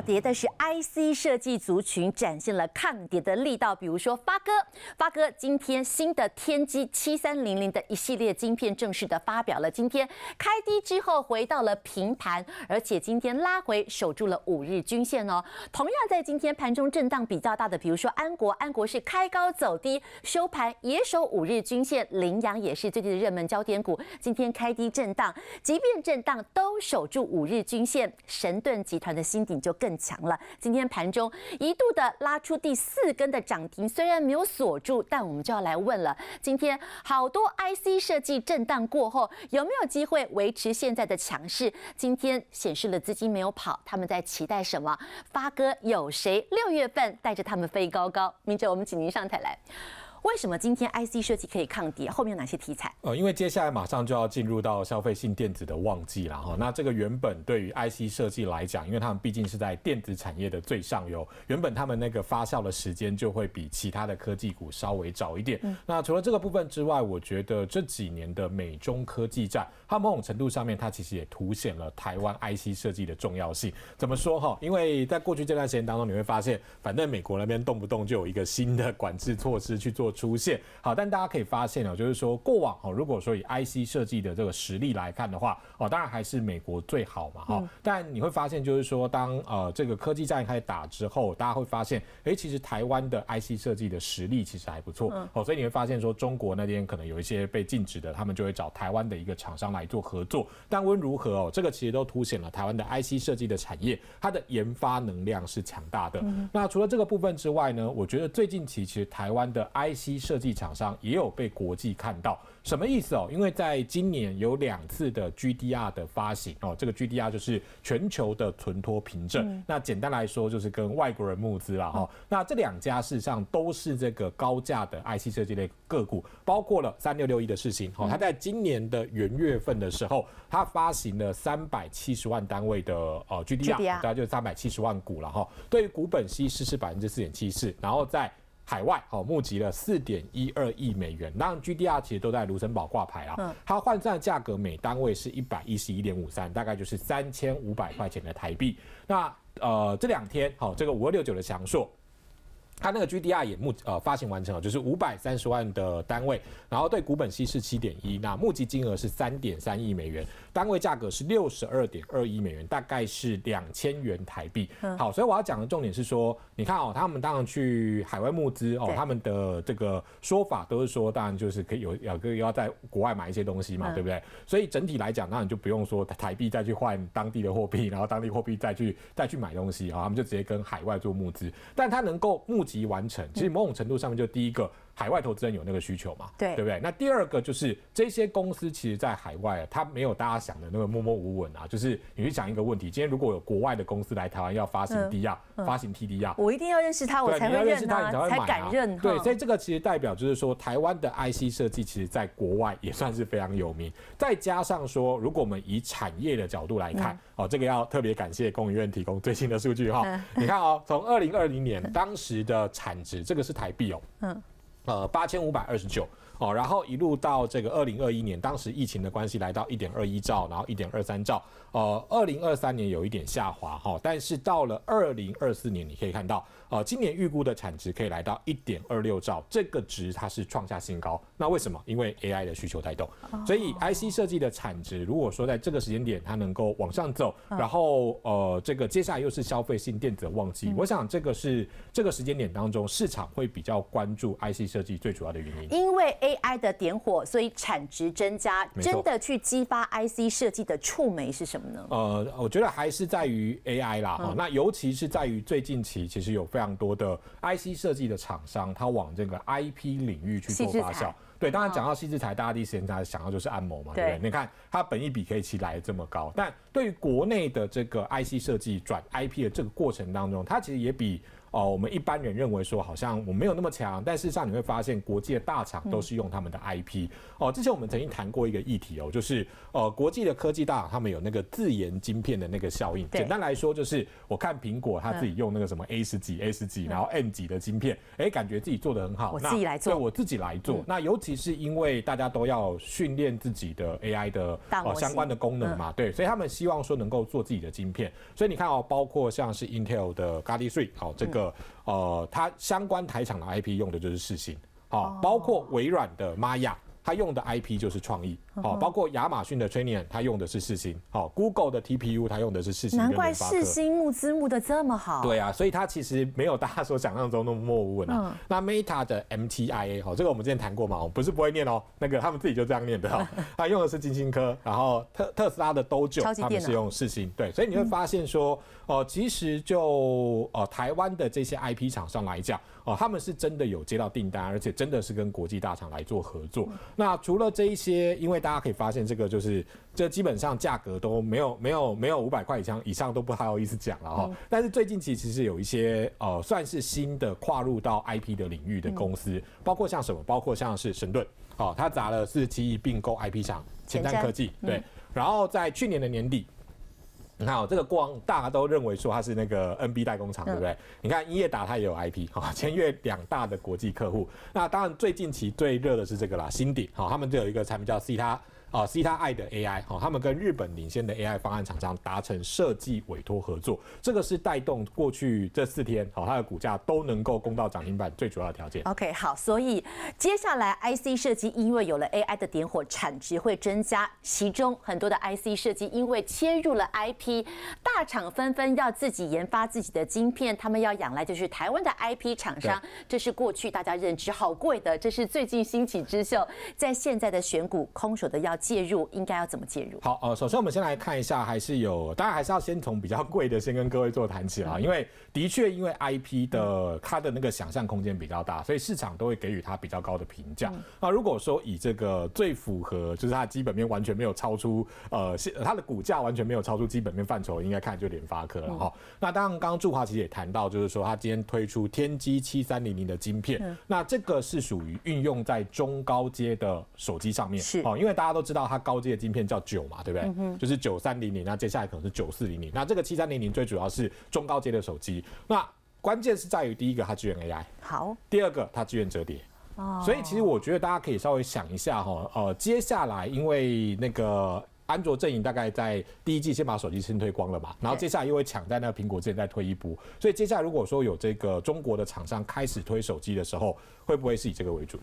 跌的是 IC 设计族群展现了抗跌的力道，比如说发哥，发哥今天新的天玑七三零零的一系列晶片正式的发表了，今天开低之后回到了平盘，而且今天拉回守住了五日均线哦。同样在今天盘中震荡比较大的，比如说安国，安国是开高走低，收盘也守五日均线。羚羊也是最近的热门焦点股，今天开低震荡，即便震荡都守住五日均线，神盾集团的新顶就更。更强了。今天盘中一度的拉出第四根的涨停，虽然没有锁住，但我们就要来问了：今天好多 IC 设计震荡过后，有没有机会维持现在的强势？今天显示了资金没有跑，他们在期待什么？发哥有谁？六月份带着他们飞高高？明哲，我们请您上台来。为什么今天 IC 设计可以抗跌？后面有哪些题材？呃，因为接下来马上就要进入到消费性电子的旺季了哈。那这个原本对于 IC 设计来讲，因为他们毕竟是在电子产业的最上游，原本他们那个发酵的时间就会比其他的科技股稍微早一点。那除了这个部分之外，我觉得这几年的美中科技战，它某种程度上面它其实也凸显了台湾 IC 设计的重要性。怎么说哈？因为在过去这段时间当中，你会发现，反正美国那边动不动就有一个新的管制措施去做。出现好，但大家可以发现哦，就是说过往哦，如果说以 IC 设计的这个实力来看的话，哦，当然还是美国最好嘛，哈。但你会发现，就是说，当呃这个科技战开始打之后，大家会发现，哎，其实台湾的 IC 设计的实力其实还不错，嗯，哦，所以你会发现说，中国那边可能有一些被禁止的，他们就会找台湾的一个厂商来做合作。但无论如何哦，这个其实都凸显了台湾的 IC 设计的产业，它的研发能量是强大的。那除了这个部分之外呢，我觉得最近其实台湾的 IC。IC 设计厂商也有被国际看到，什么意思哦？因为在今年有两次的 GDR 的发行哦，这个 GDR 就是全球的存托凭证，那简单来说就是跟外国人募资了哈。那这两家事实上都是这个高价的 IC 设计类个股，包括了三六六一的事情哦。它在今年的元月份的时候，它发行了三百七十万单位的呃 GDR，大概就三百七十万股了哈。对于股本息是是百分之四点七四，然后在海外哦，募集了四点一二亿美元，那 GDR 其实都在卢森堡挂牌啦。嗯，它换算价格每单位是一百一十一点五三，大概就是三千五百块钱的台币。那呃，这两天好，这个五二六九的翔硕。它那个 GDR 也募呃发行完成了，就是五百三十万的单位，然后对股本息是七点一，那募集金额是三点三亿美元，单位价格是六十二点二亿美元，大概是两千元台币。好，所以我要讲的重点是说，你看哦，他们当然去海外募资哦，他们的这个说法都是说，当然就是可以有有个要在国外买一些东西嘛，对不对？所以整体来讲，当然就不用说台币再去换当地的货币，然后当地货币再去再去买东西啊，他们就直接跟海外做募资，但他能够募及完成，其实某种程度上面就第一个。海外投资人有那个需求嘛？对，对不对？那第二个就是这些公司其实，在海外啊，它没有大家想的那个默默无闻啊。就是你去想一个问题，今天如果有国外的公司来台湾要发行 DIA、发行 t d r 我一定要认识他，我才认啊，才敢认。对，所以这个其实代表就是说，台湾的 IC 设计其实在国外也算是非常有名。再加上说，如果我们以产业的角度来看，哦，这个要特别感谢工研院提供最新的数据哈。你看哦，从二零二零年当时的产值，这个是台币哦，嗯。呃，八千五百二十九哦，然后一路到这个二零二一年，当时疫情的关系来到一点二一兆，然后一点二三兆，呃，二零二三年有一点下滑哈，但是到了二零二四年，你可以看到。哦，今年预估的产值可以来到一点二六兆，这个值它是创下新高。那为什么？因为 AI 的需求带动，所以 IC 设计的产值，如果说在这个时间点它能够往上走，然后呃，这个接下来又是消费性电子旺季，我想这个是这个时间点当中市场会比较关注 IC 设计最主要的原因。因为 AI 的点火，所以产值增加，真的去激发 IC 设计的触媒是什么呢？呃，我觉得还是在于 AI 啦。哈，那尤其是在于最近期，其实有非非常多的 IC 设计的厂商，它往这个 IP 领域去做发酵。对，当然讲到西致材，大家第一时间大家想到就是按摩嘛，对不对？你看它本一比可以起来这么高，但对于国内的这个 IC 设计转 IP 的这个过程当中，它其实也比。哦，我们一般人认为说好像我没有那么强，但事实上你会发现国际的大厂都是用他们的 IP。哦，之前我们曾经谈过一个议题哦，就是呃国际的科技大厂他们有那个自研晶片的那个效应。简单来说就是我看苹果他自己用那个什么 A 十几、A 十几，然后 N 几的晶片，哎，感觉自己做的很好。我自己来做，我自己来做。那尤其是因为大家都要训练自己的 AI 的相关的功能嘛，对，所以他们希望说能够做自己的晶片。所以你看哦，包括像是 Intel 的 g a r d i Three，好这个。呃，呃，它相关台厂的 IP 用的就是四星，好，包括微软的玛雅。他用的 IP 就是创意，好，包括亚马逊的 t r a i n i n g 他用的是四星，好，Google 的 TPU，他用的是四星，难怪四星募资募的这么好。对啊，所以它其实没有大家所想象中那么默默无闻啊。那 Meta 的 MTIA，好，这个我们之前谈过嘛，我不是不会念哦，那个他们自己就这样念的，哈，他用的是金星科，然后特特斯拉的 Dojo，他们是用四星，对，所以你会发现说，哦，其实就哦台湾的这些 IP 厂商来讲。哦，他们是真的有接到订单，而且真的是跟国际大厂来做合作。那除了这一些，因为大家可以发现，这个就是这基本上价格都没有没有没有五百块以上以上都不太好意思讲了哈。但是最近其实是有一些呃，算是新的跨入到 IP 的领域的公司，包括像什么，包括像是神盾哦，他砸了四十七亿并购 IP 厂前瞻科技，对。然后在去年的年底。那这个光，大家都认为说它是那个 NB 代工厂，对不对？你看，一业打它也有 IP，哈，签约两大的国际客户。那当然，最近期最热的是这个啦，新鼎好，他们就有一个产品叫 c 他。啊，C 他爱 I 的 A I 好，他们跟日本领先的 A I 方案厂商达成设计委托合作，这个是带动过去这四天好，它的股价都能够攻到涨停板最主要的条件。OK，好，所以接下来 I C 设计因为有了 A I 的点火，产值会增加，其中很多的 I C 设计因为切入了 I P 大厂纷纷要自己研发自己的晶片，他们要仰赖就是台湾的 I P 厂商，这是过去大家认知好贵的，这是最近兴起之秀，在现在的选股空手的要。介入应该要怎么介入？好，呃，首先我们先来看一下，还是有，当然还是要先从比较贵的先跟各位做谈起啊，因为的确，因为 I P 的它的那个想象空间比较大，所以市场都会给予它比较高的评价。那如果说以这个最符合，就是它基本面完全没有超出，呃，它的股价完全没有超出基本面范畴，应该看就联发科了哈。那当然，刚刚祝华实也谈到，就是说他今天推出天玑七三零零的晶片，那这个是属于运用在中高阶的手机上面，是哦，因为大家都。知道它高阶的镜片叫九嘛，对不对？就是九三零零，那接下来可能是九四零零。那这个七三零零最主要是中高阶的手机。那关键是在于第一个它支援 AI，好；第二个它支援折叠。哦。所以其实我觉得大家可以稍微想一下哈，呃，接下来因为那个安卓阵营大概在第一季先把手机先推光了嘛，然后接下来又会抢在那个苹果之前再推一波，所以接下来如果说有这个中国的厂商开始推手机的时候，会不会是以这个为主？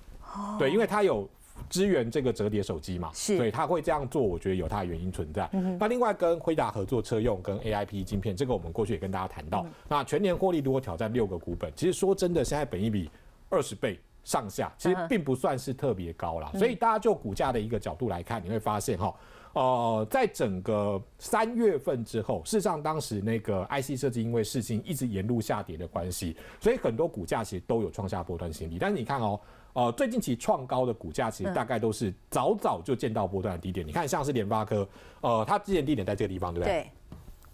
对，因为它有。支援这个折叠手机嘛，所以他会这样做，我觉得有它的原因存在。那另外跟辉达合作车用跟 AIP 晶片，这个我们过去也跟大家谈到。那全年获利如果挑战六个股本，其实说真的，现在本益比二十倍上下，其实并不算是特别高啦，所以大家就股价的一个角度来看，你会发现哈。呃，在整个三月份之后，事实上当时那个 IC 设计因为事情一直沿路下跌的关系，所以很多股价其实都有创下波段新低。但是你看哦，呃，最近其实创高的股价其实大概都是早早就见到波段的低点。你看像是联发科，呃，它之前低点在这个地方，对不对？对。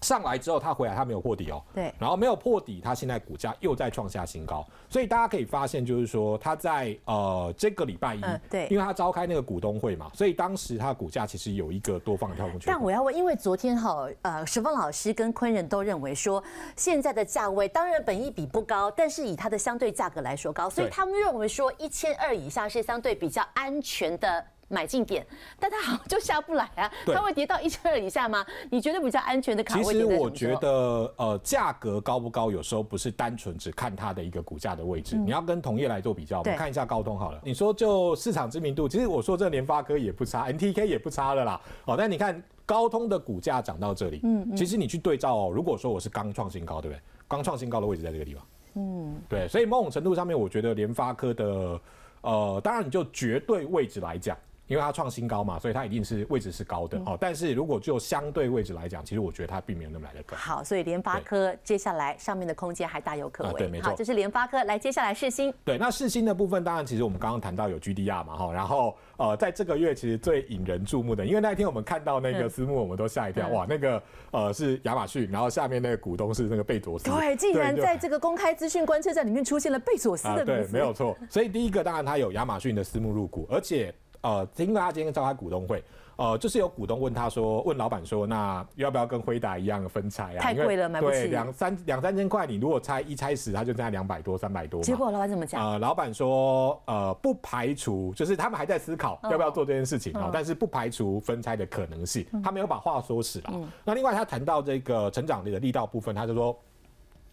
上来之后，他回来，他没有破底哦。对。然后没有破底，他现在股价又在创下新高。所以大家可以发现，就是说他在呃这个礼拜一，对，因为他召开那个股东会嘛，所以当时他股价其实有一个多方的跳空。但我要问，因为昨天哈，呃，石峰老师跟坤仁都认为说，现在的价位当然本意比不高，但是以它的相对价格来说高，所以他们认为说一千二以下是相对比较安全的。买进点，但它好像就下不来啊！它会跌到一千二以下吗？你觉得比较安全的卡位？其实我觉得，呃，价格高不高，有时候不是单纯只看它的一个股价的位置，你要跟同业来做比较嘛。看一下高通好了。你说就市场知名度，其实我说这联发科也不差，N T K 也不差了啦。哦，但你看高通的股价涨到这里，嗯，其实你去对照哦，如果说我是刚创新高，对不对？刚创新高的位置在这个地方，嗯，对。所以某种程度上面，我觉得联发科的，呃，当然你就绝对位置来讲。因为它创新高嘛，所以它一定是位置是高的哦。但是如果就相对位置来讲，其实我觉得它并没有那么来的高。好，所以联发科接下来上面的空间还大有可为。对，没错，是联发科。来，接下来世星。对，那世星的部分，当然其实我们刚刚谈到有 G D R 嘛，哈，然后呃，在这个月其实最引人注目的，因为那一天我们看到那个私募，我们都吓一跳，哇，那个呃是亚马逊，然后下面那个股东是那个贝佐斯。对，既然在这个公开资讯观测站里面出现了贝佐斯的名字，对，没有错。所以第一个当然它有亚马逊的私募入股，而且。呃，因为他今天召开股东会，呃，就是有股东问他说，问老板说，那要不要跟辉达一样分拆啊？太贵了，买不起。对，两三两三千块，你如果拆一拆十，他就在两百多、三百多。结果老板怎么讲？呃，老板说，呃，不排除，就是他们还在思考要不要做这件事情嘛，但是不排除分拆的可能性，他没有把话说死了。那另外他谈到这个成长力的力道部分，他就说。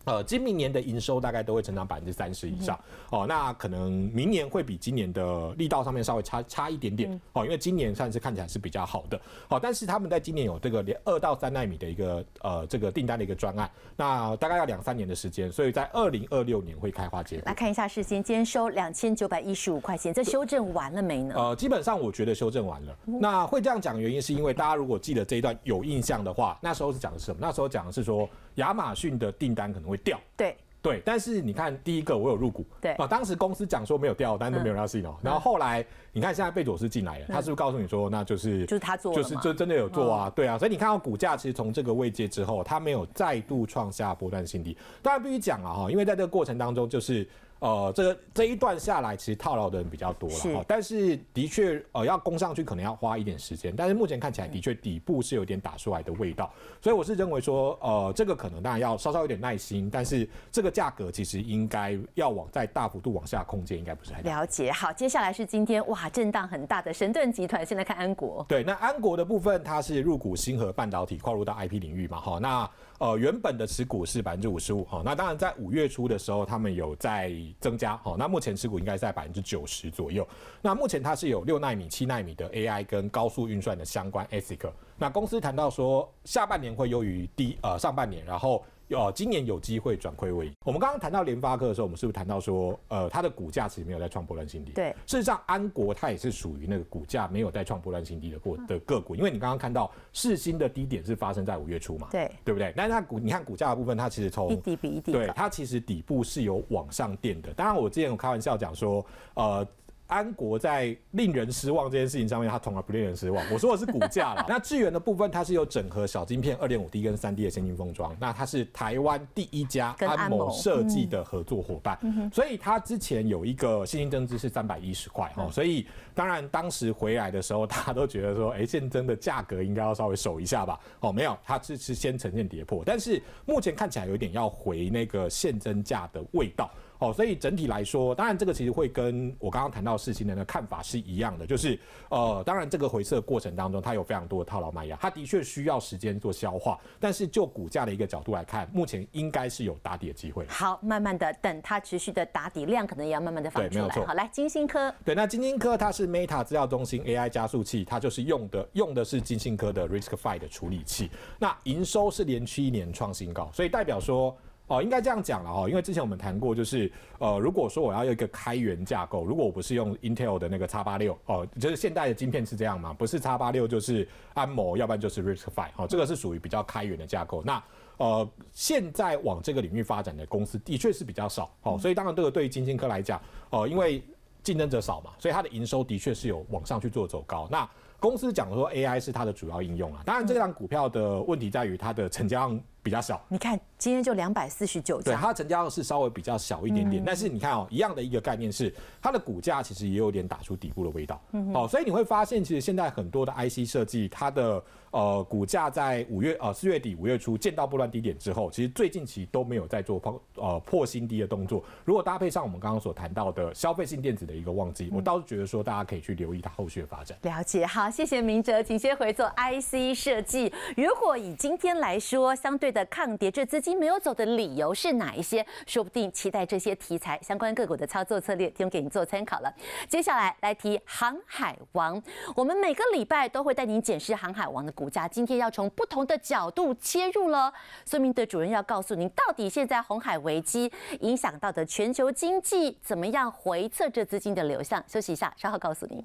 呃，今明年的营收大概都会成长百分之三十以上哦。那可能明年会比今年的力道上面稍微差差一点点哦，因为今年算是看起来是比较好的。好，但是他们在今年有这个连二到三纳米的一个呃这个订单的一个专案，那大概要两三年的时间，所以在二零二六年会开花结果。来看一下时间，今天收两千九百一十五块钱，这修正完了没呢？呃，基本上我觉得修正完了。那会这样讲的原因是因为大家如果记得这一段有印象的话，那时候是讲的是什么？那时候讲的是说亚马逊的订单可能。会掉，对对，但是你看，第一个我有入股，对啊，当时公司讲说没有掉，但是都没有那事情哦。然后后来你看，现在贝佐斯进来了，他是不是告诉你说，那就是就是他做，就是就真的有做啊？对啊，所以你看到股价其实从这个位阶之后，它没有再度创下波段新低。当然必须讲了哈，因为在这个过程当中就是。呃，这这一段下来，其实套牢的人比较多了哈。但是的确，呃，要攻上去可能要花一点时间。但是目前看起来，的确底部是有点打出来的味道。所以我是认为说，呃，这个可能当然要稍稍有点耐心。但是这个价格其实应该要往再大幅度往下空间应该不是很了解好，接下来是今天哇震荡很大的神盾集团。现在看安国。对，那安国的部分，它是入股星河半导体，跨入到 IP 领域嘛？好，那。呃，原本的持股是百分之五十五哈，那当然在五月初的时候，他们有在增加哈，那目前持股应该在百分之九十左右。那目前它是有六纳米、七纳米的 AI 跟高速运算的相关 ASIC。那公司谈到说，下半年会优于第呃上半年，然后。哦，今年有机会转亏为盈。我们刚刚谈到联发科的时候，我们是不是谈到说，呃，它的股价其实没有在创波段新低？对，事实上安国它也是属于那个股价没有在创波段新低的过的个股，因为你刚刚看到市新的低点是发生在五月初嘛？对，对不对？那它股你看股价的部分，它其实从一比底，对它其实底部是有往上垫的。当然，我之前有开玩笑讲说，呃。安国在令人失望这件事情上面，它从来不令人失望。我说的是股价了。那智源的部分，它是有整合小晶片二点五 D 跟三 D 的先进封装，那它是台湾第一家安某设计的合作伙伴，所以它之前有一个现金增值是三百一十块哈。所以当然当时回来的时候，大家都觉得说，哎，现增的价格应该要稍微守一下吧。哦，没有，它是是先呈现跌破，但是目前看起来有点要回那个现增价的味道。哦，所以整体来说，当然这个其实会跟我刚刚谈到四新人的看法是一样的，就是呃，当然这个回撤过程当中，它有非常多的套牢卖压，它的确需要时间做消化，但是就股价的一个角度来看，目前应该是有打底的机会。好，慢慢的等它持续的打底量，可能也要慢慢的放出来。好，来金星科。对，那金星科它是 Meta 资料中心 AI 加速器，它就是用的用的是金星科的 Risk f i v 的处理器。那营收是连续一年创新高，所以代表说。哦，应该这样讲了哈，因为之前我们谈过，就是呃，如果说我要有一个开源架构，如果我不是用 Intel 的那个叉八六，哦，就是现代的晶片是这样嘛，不是叉八六就是安谋，要不然就是 RISC-V 哦，这个是属于比较开源的架构。那呃，现在往这个领域发展的公司的确是比较少哦，所以当然这个对于晶晶科来讲哦，因为竞争者少嘛，所以它的营收的确是有往上去做走高。那公司讲说 AI 是它的主要应用啊，当然这张股票的问题在于它的成交量。比较小，你看今天就两百四十九家，对，它成交是稍微比较小一点点，但是你看哦，一样的一个概念是，它的股价其实也有点打出底部的味道，好，所以你会发现，其实现在很多的 IC 设计，它的呃股价在五月呃四月底五月初见到波段低点之后，其实最近期都没有在做破呃破新低的动作。如果搭配上我们刚刚所谈到的消费性电子的一个旺季，我倒是觉得说大家可以去留意它后续的发展。了解，好，谢谢明哲，请先回做 IC 设计。如果以今天来说，相对。的抗跌这资金没有走的理由是哪一些？说不定期待这些题材相关个股的操作策略，提供给您做参考了。接下来来提航海王，我们每个礼拜都会带您检视航海王的股价，今天要从不同的角度切入了。孙明德主任要告诉您，到底现在红海危机影响到的全球经济怎么样回测这资金的流向，休息一下，稍后告诉您。